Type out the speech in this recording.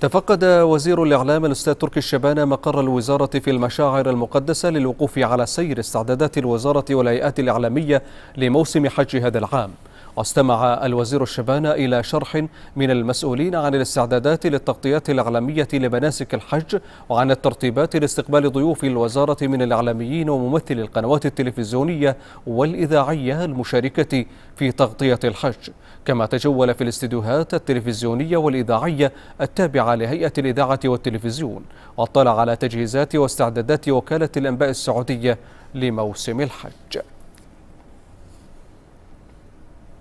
تفقد وزير الإعلام الأستاذ تركي الشبانة مقر الوزارة في المشاعر المقدسة للوقوف على سير استعدادات الوزارة والهيئات الإعلامية لموسم حج هذا العام واستمع الوزير الشبانة إلى شرح من المسؤولين عن الاستعدادات للتغطيات الإعلامية لمناسك الحج وعن الترتيبات لاستقبال ضيوف الوزارة من الإعلاميين وممثل القنوات التلفزيونية والإذاعية المشاركة في تغطية الحج كما تجول في الاستديوهات التلفزيونية والإذاعية التابعة لهيئة الإذاعة والتلفزيون واطلع على تجهيزات واستعدادات وكالة الأنباء السعودية لموسم الحج